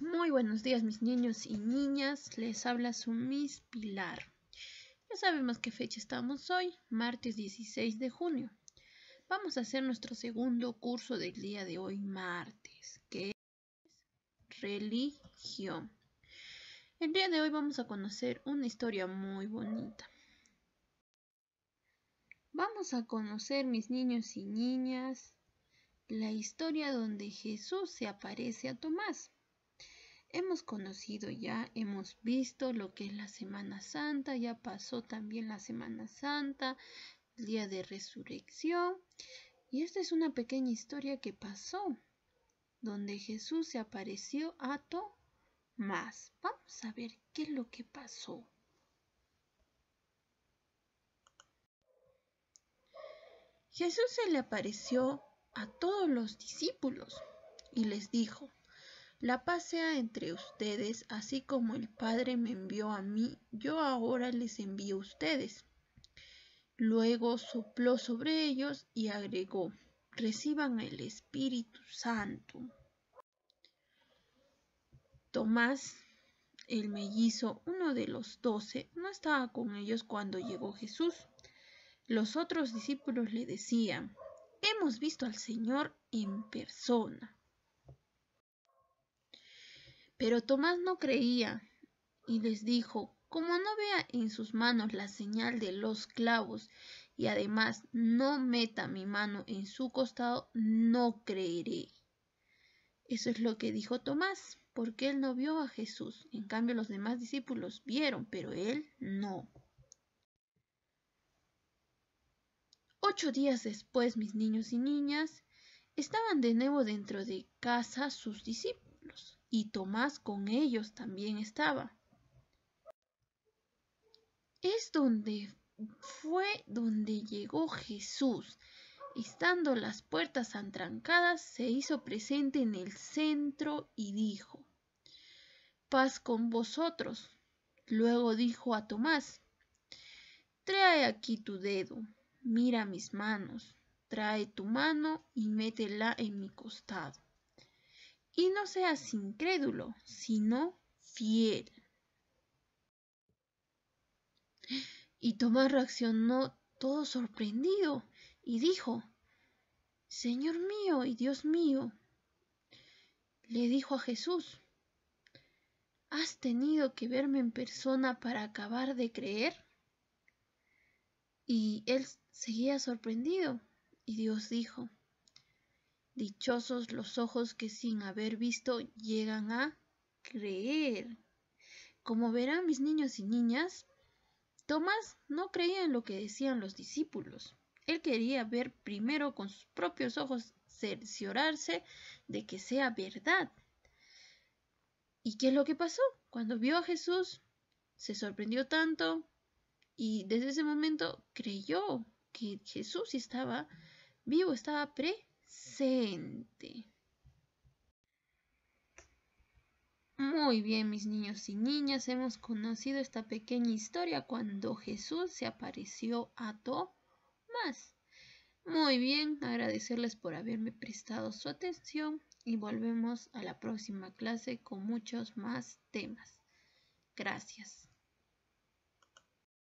Muy buenos días mis niños y niñas, les habla su Miss Pilar. Ya sabemos qué fecha estamos hoy, martes 16 de junio. Vamos a hacer nuestro segundo curso del día de hoy, martes, que es religión. El día de hoy vamos a conocer una historia muy bonita. Vamos a conocer mis niños y niñas la historia donde Jesús se aparece a Tomás hemos conocido ya, hemos visto lo que es la Semana Santa, ya pasó también la Semana Santa, el día de resurrección. Y esta es una pequeña historia que pasó, donde Jesús se apareció a Tomás. Vamos a ver qué es lo que pasó. Jesús se le apareció a todos los discípulos y les dijo, la paz sea entre ustedes, así como el Padre me envió a mí, yo ahora les envío a ustedes. Luego sopló sobre ellos y agregó, reciban el Espíritu Santo. Tomás, el mellizo, uno de los doce, no estaba con ellos cuando llegó Jesús. Los otros discípulos le decían, hemos visto al Señor en persona. Pero Tomás no creía y les dijo, como no vea en sus manos la señal de los clavos y además no meta mi mano en su costado, no creeré. Eso es lo que dijo Tomás, porque él no vio a Jesús. En cambio, los demás discípulos vieron, pero él no. Ocho días después, mis niños y niñas estaban de nuevo dentro de casa sus discípulos y Tomás con ellos también estaba. Es donde fue donde llegó Jesús. Estando las puertas antrancadas, se hizo presente en el centro y dijo, Paz con vosotros. Luego dijo a Tomás, Trae aquí tu dedo, mira mis manos, trae tu mano y métela en mi costado y no seas incrédulo, sino fiel. Y Tomás reaccionó todo sorprendido y dijo, Señor mío y Dios mío, le dijo a Jesús, ¿has tenido que verme en persona para acabar de creer? Y él seguía sorprendido, y Dios dijo, Dichosos los ojos que sin haber visto llegan a creer. Como verán mis niños y niñas, Tomás no creía en lo que decían los discípulos. Él quería ver primero con sus propios ojos, cerciorarse de que sea verdad. ¿Y qué es lo que pasó? Cuando vio a Jesús, se sorprendió tanto y desde ese momento creyó que Jesús estaba vivo, estaba pre muy bien, mis niños y niñas, hemos conocido esta pequeña historia cuando Jesús se apareció a Tomás. Muy bien, agradecerles por haberme prestado su atención y volvemos a la próxima clase con muchos más temas. Gracias.